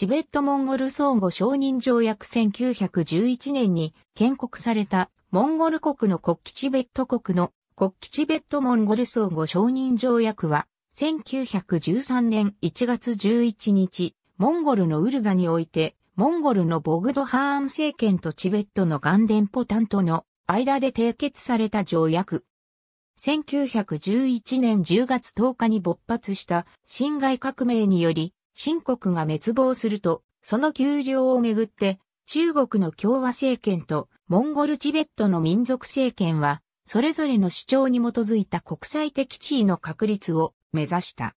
チベットモンゴル相互承認条約1911年に建国されたモンゴル国の国旗チベット国の国旗チベットモンゴル相互承認条約は1913年1月11日、モンゴルのウルガにおいて、モンゴルのボグドハーン政権とチベットのガンデンポタンとの間で締結された条約。1911年10月10日に勃発した侵害革命により、新国が滅亡すると、その丘陵をめぐって、中国の共和政権とモンゴルチベットの民族政権は、それぞれの主張に基づいた国際的地位の確立を目指した。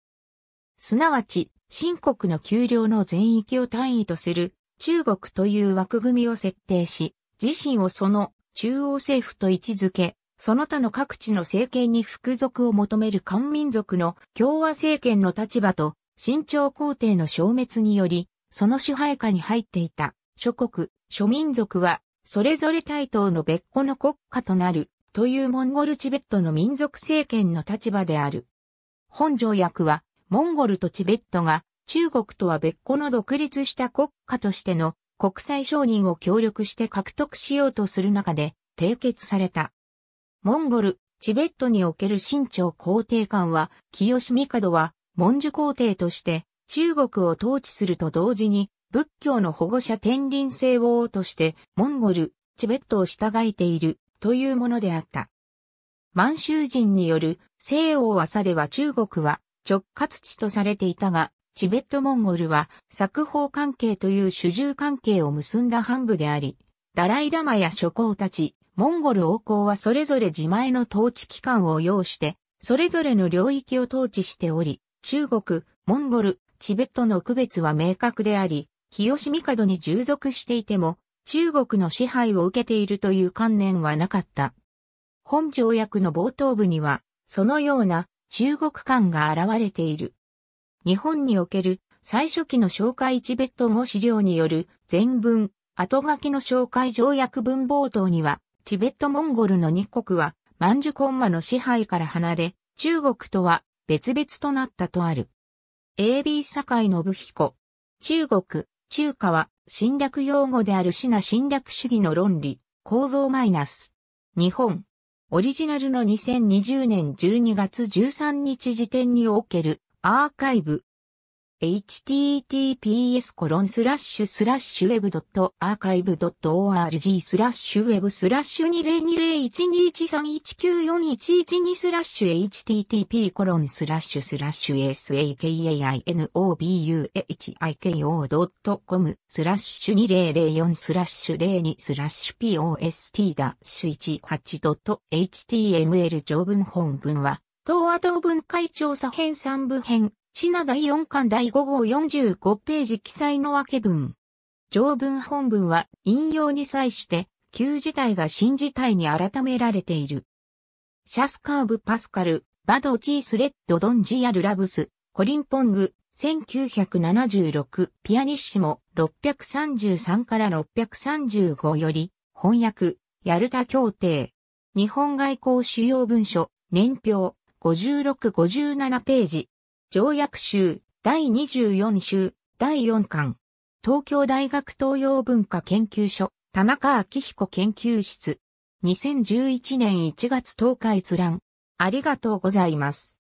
すなわち、新国の丘陵の全域を単位とする中国という枠組みを設定し、自身をその中央政府と位置づけ、その他の各地の政権に服属を求める漢民族の共和政権の立場と新朝皇帝の消滅により、その支配下に入っていた諸国、諸民族は、それぞれ対等の別個の国家となる、というモンゴルチベットの民族政権の立場である。本条約は、モンゴルとチベットが、中国とは別個の独立した国家としての国際承認を協力して獲得しようとする中で、締結された。モンゴル、チベットにおける清朝皇帝官は、清志帝は、文殊皇帝として中国を統治すると同時に仏教の保護者天輪聖王としてモンゴル、チベットを従えているというものであった。満州人による西欧朝では中国は直轄地とされていたが、チベットモンゴルは作法関係という主従関係を結んだ半部であり、ダライラマや諸侯たち、モンゴル王侯はそれぞれ自前の統治機関を要して、それぞれの領域を統治しており、中国、モンゴル、チベットの区別は明確であり、清志帝に従属していても、中国の支配を受けているという観念はなかった。本条約の冒頭部には、そのような中国観が現れている。日本における最初期の紹介チベット語資料による全文、後書きの紹介条約文冒頭には、チベットモンゴルの日国は、万寿コンマの支配から離れ、中国とは別々となったとある。AB 堺信彦。中国、中華は侵略用語であるシナ侵略主義の論理、構造マイナス。日本。オリジナルの2020年12月13日時点におけるアーカイブ https コロンスラッシュスラッシュ web.archive.org スラッシュ web スラッシュ2 0 2 0 1 2 3 1 9 4 1 1 2スラッシュ http コロンスラッシュスラッシュ sakinobuhiko.com スラッシュ2004スラッシュ02スラッシュ post-18.html 条文本文は東亜東文会調査編三部編シナ第四巻第五号45ページ記載の分け文。条文本文は引用に際して、旧事態が新事態に改められている。シャスカーブ・パスカル、バド・チースレッド・ドン・ジアル・ラブス、コリン・ポング、1976ピアニッシモ633から635より翻訳、ヤルタ協定。日本外交主要文書、年表、56-57ページ。条約集、第24集、第4巻。東京大学東洋文化研究所、田中昭彦研究室。2011年1月10日閲覧。ありがとうございます。